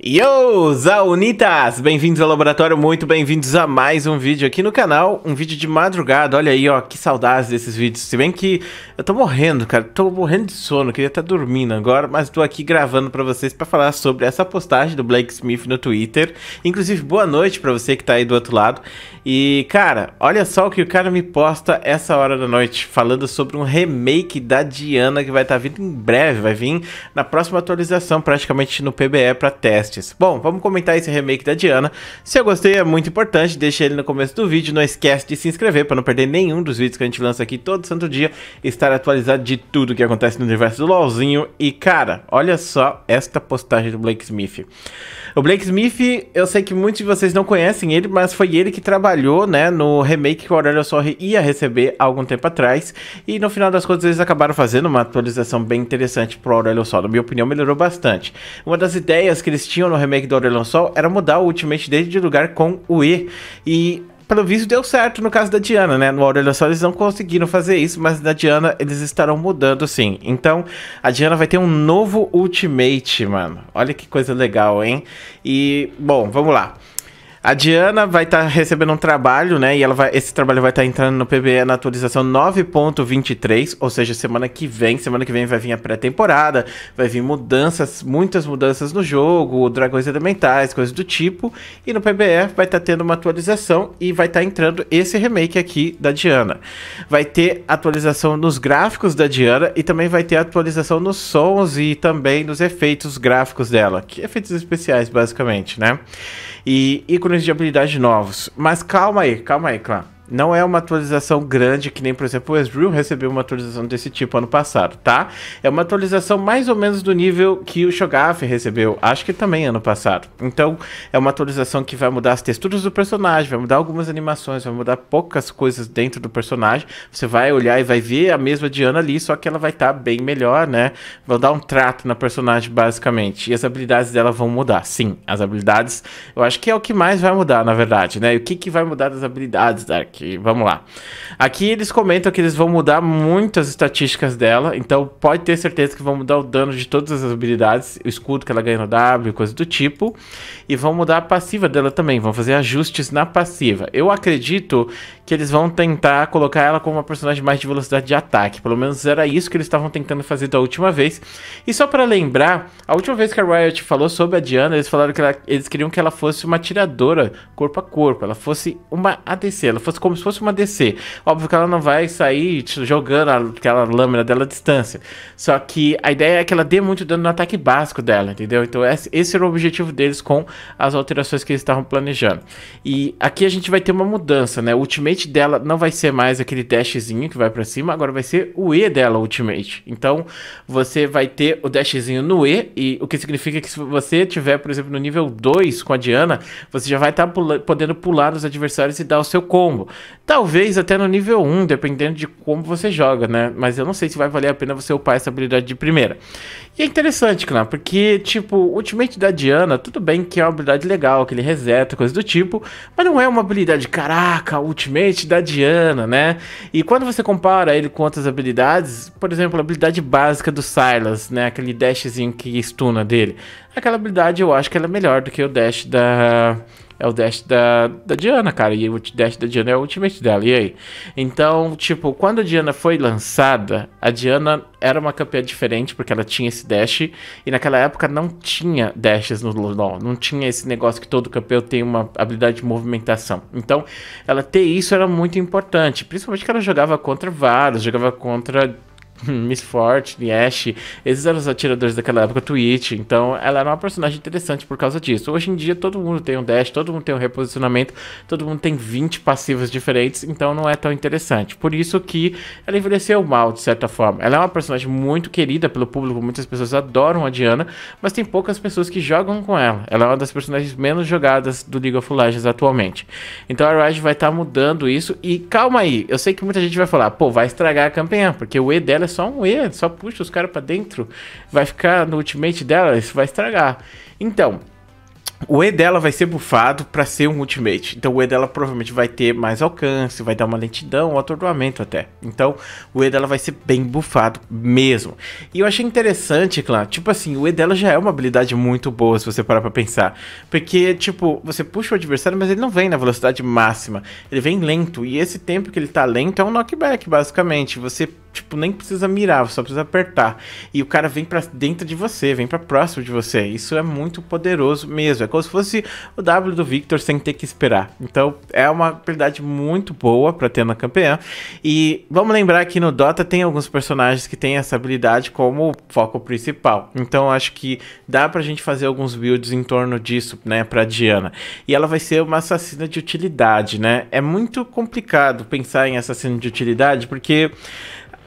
Yo, Zaunitas! Bem-vindos ao laboratório, muito bem-vindos a mais um vídeo aqui no canal, um vídeo de madrugada, olha aí, ó, que saudades desses vídeos, se bem que eu tô morrendo, cara, tô morrendo de sono, queria estar tá dormindo agora, mas tô aqui gravando pra vocês pra falar sobre essa postagem do Blake Smith no Twitter, inclusive boa noite pra você que tá aí do outro lado, e cara, olha só o que o cara me posta essa hora da noite, falando sobre um remake da Diana que vai estar tá vindo em breve, vai vir na próxima atualização, praticamente no PBE pra teste podcasts. Bom, vamos comentar esse remake da Diana. Se eu gostei, é muito importante, deixa ele no começo do vídeo. Não esquece de se inscrever para não perder nenhum dos vídeos que a gente lança aqui todo santo dia. Estar atualizado de tudo que acontece no universo do LoLzinho. E, cara, olha só esta postagem do Blake Smith. O Blake Smith, eu sei que muitos de vocês não conhecem ele, mas foi ele que trabalhou, né, no remake que o Aurelio Sorri ia receber há algum tempo atrás. E no final das contas, eles acabaram fazendo uma atualização bem interessante o Aurelio Sorri. Na minha opinião, melhorou bastante. Uma das ideias que eles tinham tinham no remake do Aurelion Sol era mudar o Ultimate dele de lugar com o E. E pelo visto deu certo no caso da Diana, né? No Aurelio Sol eles não conseguiram fazer isso, mas na Diana eles estarão mudando sim. Então a Diana vai ter um novo Ultimate, mano. Olha que coisa legal, hein? E, bom, vamos lá. A Diana vai estar tá recebendo um trabalho, né? E ela vai, esse trabalho vai estar tá entrando no PBE na atualização 9.23, ou seja, semana que vem. Semana que vem vai vir a pré-temporada, vai vir mudanças, muitas mudanças no jogo, dragões elementais, coisas do tipo. E no PBE vai estar tá tendo uma atualização e vai estar tá entrando esse remake aqui da Diana. Vai ter atualização nos gráficos da Diana e também vai ter atualização nos sons e também nos efeitos gráficos dela, que efeitos especiais, basicamente, né? E, e ícones de habilidade novos. Mas calma aí, calma aí, Clã. Não é uma atualização grande, que nem, por exemplo, o Ezreal recebeu uma atualização desse tipo ano passado, tá? É uma atualização mais ou menos do nível que o Shogaf recebeu, acho que também ano passado. Então, é uma atualização que vai mudar as texturas do personagem, vai mudar algumas animações, vai mudar poucas coisas dentro do personagem. Você vai olhar e vai ver a mesma Diana ali, só que ela vai estar tá bem melhor, né? Vai dar um trato na personagem, basicamente. E as habilidades dela vão mudar, sim. As habilidades, eu acho que é o que mais vai mudar, na verdade, né? E o que, que vai mudar das habilidades, Dark? aqui, vamos lá. Aqui eles comentam que eles vão mudar muitas estatísticas dela, então pode ter certeza que vão mudar o dano de todas as habilidades, o escudo que ela ganha no W, coisa do tipo, e vão mudar a passiva dela também, vão fazer ajustes na passiva. Eu acredito que eles vão tentar colocar ela como uma personagem mais de velocidade de ataque, pelo menos era isso que eles estavam tentando fazer da última vez. E só para lembrar, a última vez que a Riot falou sobre a Diana, eles falaram que ela, eles queriam que ela fosse uma tiradora corpo a corpo, ela fosse uma ADC, ela fosse como se fosse uma DC. Óbvio que ela não vai sair jogando aquela lâmina dela à distância. Só que a ideia é que ela dê muito dano no ataque básico dela, entendeu? Então esse era o objetivo deles com as alterações que eles estavam planejando. E aqui a gente vai ter uma mudança, né? O ultimate dela não vai ser mais aquele dashzinho que vai para cima, agora vai ser o E dela, o ultimate. Então você vai ter o dashzinho no E, e o que significa que se você tiver, por exemplo, no nível 2 com a Diana, você já vai estar tá podendo pular os adversários e dar o seu combo. Talvez até no nível 1, dependendo de como você joga, né? Mas eu não sei se vai valer a pena você upar essa habilidade de primeira. E é interessante, Clã, porque, tipo, Ultimate da Diana, tudo bem que é uma habilidade legal, que ele reseta, coisa do tipo, mas não é uma habilidade, caraca, Ultimate da Diana, né? E quando você compara ele com outras habilidades, por exemplo, a habilidade básica do Silas, né? Aquele dashzinho que estuna dele. Aquela habilidade eu acho que ela é melhor do que o dash da. É o dash da, da Diana, cara. E o dash da Diana é o ultimate dela. E aí? Então, tipo, quando a Diana foi lançada, a Diana era uma campeã diferente, porque ela tinha esse dash. E naquela época não tinha dashes no LoL. Não tinha esse negócio que todo campeão tem uma habilidade de movimentação. Então, ela ter isso era muito importante. Principalmente que ela jogava contra vários, jogava contra Miss Fortune, Ash, esses eram os atiradores daquela época, Twitch. Então, ela era uma personagem interessante por causa disso. Hoje em dia, todo mundo tem um dash, todo mundo tem um reposicionamento, todo mundo tem 20 passivos diferentes, então não é tão interessante. Por isso que ela envelheceu mal, de certa forma. Ela é uma personagem muito querida pelo público, muitas pessoas adoram a Diana, mas tem poucas pessoas que jogam com ela. Ela é uma das personagens menos jogadas do League of Legends atualmente. Então, a Riot vai estar tá mudando isso. E calma aí, eu sei que muita gente vai falar, pô, vai estragar a campanha, porque o E dela é só um E, só puxa os caras para dentro, vai ficar no ultimate dela, isso vai estragar. Então, o E dela vai ser bufado para ser um ultimate. Então o E dela provavelmente vai ter mais alcance, vai dar uma lentidão, um atordoamento até. Então o E dela vai ser bem bufado mesmo. E eu achei interessante, clã. Tipo assim, o E dela já é uma habilidade muito boa se você parar pra pensar. Porque, tipo, você puxa o adversário, mas ele não vem na velocidade máxima. Ele vem lento. E esse tempo que ele tá lento é um knockback, basicamente. Você tipo, nem precisa mirar, só precisa apertar. E o cara vem para dentro de você, vem para próximo de você. Isso é muito poderoso mesmo. É como se fosse o W do Victor sem ter que esperar. Então, é uma habilidade muito boa para ter na campeã. E vamos lembrar que no Dota tem alguns personagens que têm essa habilidade como foco principal. Então, acho que dá pra gente fazer alguns builds em torno disso, né, pra Diana. E ela vai ser uma assassina de utilidade, né? É muito complicado pensar em assassino de utilidade porque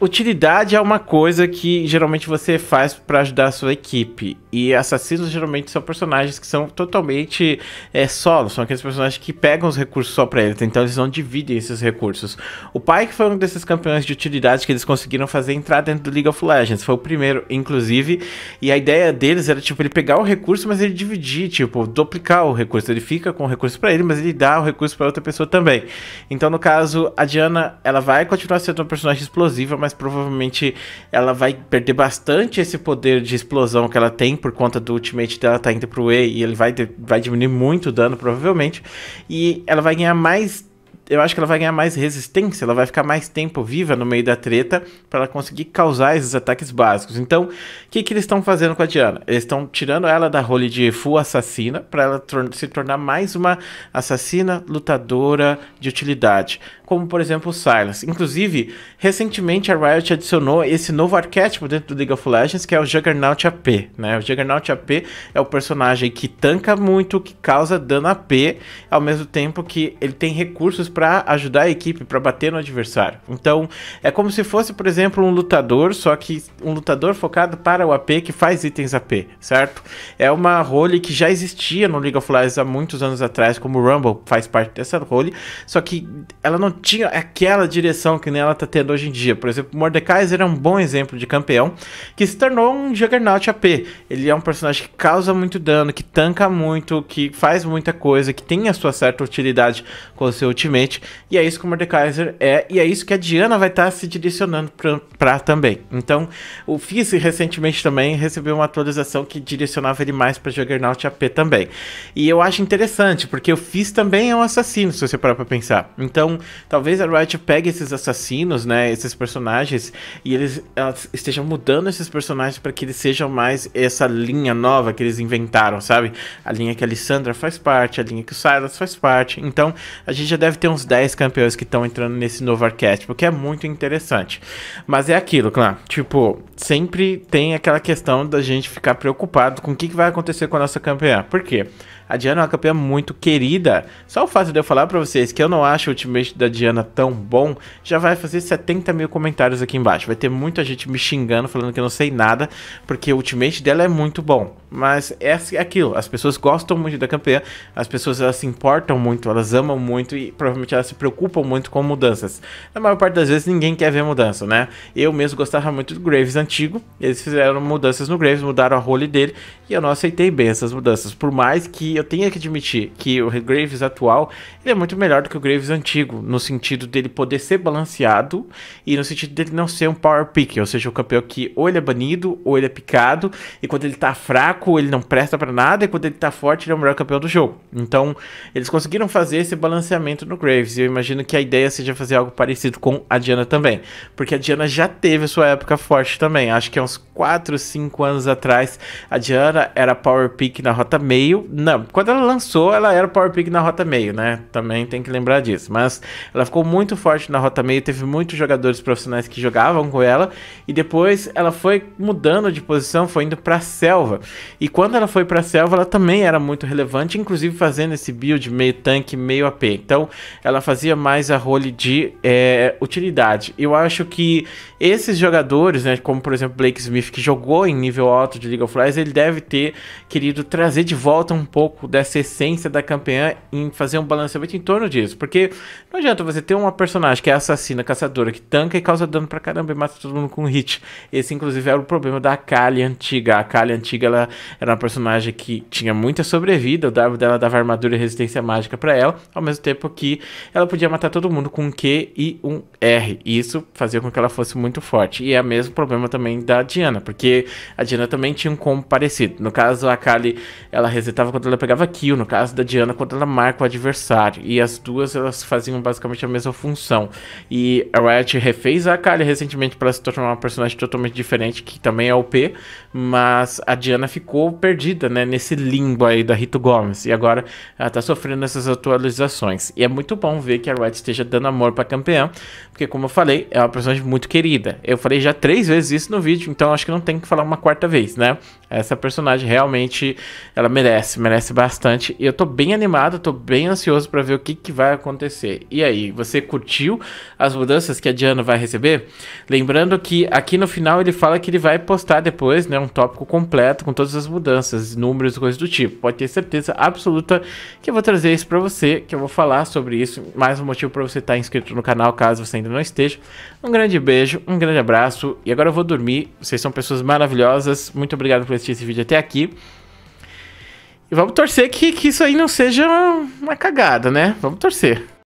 utilidade é uma coisa que geralmente você faz para ajudar a sua equipe. E assassinos geralmente são personagens que são totalmente é, solo, são aqueles personagens que pegam os recursos só pra eles, então eles não dividem esses recursos. O Pyke foi um desses campeões de utilidade que eles conseguiram fazer entrar dentro do League of Legends, foi o primeiro, inclusive, e a ideia deles era, tipo, ele pegar o recurso, mas ele dividir, tipo, duplicar o recurso, ele fica com o recurso para ele, mas ele dá o recurso para outra pessoa também. Então, no caso, a Diana, ela vai continuar sendo uma personagem explosiva, mas provavelmente ela vai perder bastante esse poder de explosão que ela tem por conta do ultimate dela tá indo pro E e ele vai, vai diminuir muito o dano, provavelmente. E ela vai ganhar mais eu acho que ela vai ganhar mais resistência, ela vai ficar mais tempo viva no meio da treta para ela conseguir causar esses ataques básicos. Então, o que, que eles estão fazendo com a Diana? Eles estão tirando ela da role de full assassina para ela tor se tornar mais uma assassina lutadora de utilidade, como por exemplo o Silas. Inclusive, recentemente a Riot adicionou esse novo arquétipo dentro do League of Legends, que é o Juggernaut AP, né? O Juggernaut AP é o personagem que tanca muito, que causa dano AP, ao mesmo tempo que ele tem recursos para para ajudar a equipe, para bater no adversário. Então, é como se fosse, por exemplo, um lutador, só que um lutador focado para o AP que faz itens AP, certo? É uma role que já existia no League of Legends há muitos anos atrás, como o Rumble faz parte dessa role, só que ela não tinha aquela direção que nem ela tá tendo hoje em dia. Por exemplo, Mordekaiser era é um bom exemplo de campeão que se tornou um Juggernaut AP. Ele é um personagem que causa muito dano, que tanca muito, que faz muita coisa, que tem a sua certa utilidade com o seu Ultimate. E é isso que o Mordekaiser é, e é isso que a Diana vai estar tá se direcionando para também. Então, o Fizz recentemente também recebeu uma atualização que direcionava ele mais para Juggernaut AP também. E eu acho interessante, porque o Fizz também é um assassino, se você parar para pensar. Então, talvez a Riot pegue esses assassinos, né, esses personagens, e eles estejam mudando esses personagens para que eles sejam mais essa linha nova que eles inventaram, sabe? A linha que a Alessandra faz parte, a linha que o Silas faz parte. Então, a gente já deve ter uns 10 campeões que estão entrando nesse novo arquétipo, que é muito interessante. Mas é aquilo, claro. Tipo, sempre tem aquela questão da gente ficar preocupado com o que, que vai acontecer com a nossa campeã. Por quê? A Diana é uma campeã muito querida. Só o fato de eu falar para vocês que eu não acho o ultimate da Diana tão bom, já vai fazer 70 mil comentários aqui embaixo. Vai ter muita gente me xingando, falando que eu não sei nada, porque o ultimate dela é muito bom. Mas é, assim, é aquilo, as pessoas gostam muito da campeã, as pessoas elas se importam muito, elas amam muito e provavelmente elas se preocupam muito com mudanças. Na maior parte das vezes ninguém quer ver mudança, né? Eu mesmo gostava muito do Graves antigo, eles fizeram mudanças no Graves, mudaram a role dele e eu não aceitei bem essas mudanças. Por mais que eu tenho que admitir que o Graves atual é muito melhor do que o Graves antigo, no sentido dele poder ser balanceado e no sentido dele não ser um power pick, ou seja, o um campeão que ou ele é banido ou ele é picado, e quando ele tá fraco ele não presta para nada, e quando ele tá forte ele é o melhor campeão do jogo. Então eles conseguiram fazer esse balanceamento no Graves, e eu imagino que a ideia seja fazer algo parecido com a Diana também, porque a Diana já teve a sua época forte também, acho que há uns 4, 5 anos atrás a Diana era power pick na rota meio, não, quando ela lançou, ela era Power Pig na rota meio, né? Também tem que lembrar disso. Mas ela ficou muito forte na rota meio, teve muitos jogadores profissionais que jogavam com ela e depois ela foi mudando de posição, foi indo para selva. E quando ela foi para selva, ela também era muito relevante, inclusive fazendo esse build meio tanque, meio AP. Então, ela fazia mais a role de é, utilidade. Eu acho que esses jogadores, né, como por exemplo Blake Smith, que jogou em nível alto de League of Legends, ele deve ter querido trazer de volta um pouco pouco dessa essência da campeã em fazer um balanceamento em torno disso. Porque não adianta você ter uma personagem que é assassina, caçadora, que tanca e causa dano pra caramba e mata todo mundo com hit. Esse, inclusive, era o problema da Kali antiga. A Kali antiga ela era uma personagem que tinha muita sobrevida, o W dela dava armadura e resistência mágica para ela, ao mesmo tempo que ela podia matar todo mundo com um Q e um R. E isso fazia com que ela fosse muito forte. E é o mesmo problema também da Diana, porque a Diana também tinha um combo parecido. No caso, a Kali ela resetava quando ela pegava kill, no caso da Diana, quando ela marca o adversário. E as duas elas faziam basicamente a mesma função. E a Riot refez a Akali recentemente para se tornar uma personagem totalmente diferente, que também é OP, mas a Diana ficou perdida, né, nesse limbo aí da Rito Gomes. E agora ela tá sofrendo essas atualizações. E é muito bom ver que a Riot esteja dando amor pra campeã, porque como eu falei, é uma personagem muito querida. Eu falei já três vezes isso no vídeo, então acho que não tem que falar uma quarta vez, né? Essa personagem realmente, ela merece, merece bastante. E eu tô bem animado, tô bem ansioso para ver o que, que vai acontecer. E aí, você curtiu as mudanças que a Diana vai receber? Lembrando que aqui no final ele fala que ele vai postar depois, né, um tópico completo com todas as mudanças, números, coisas do tipo. Pode ter certeza absoluta que eu vou trazer isso para você, que eu vou falar sobre isso. Mais um motivo para você estar tá inscrito no canal, caso você ainda não esteja. Um grande beijo, um grande abraço. E agora eu vou dormir. Vocês são pessoas maravilhosas. Muito obrigado por assistir esse vídeo até aqui. E vamos torcer que, que isso aí não seja uma cagada, né? Vamos torcer.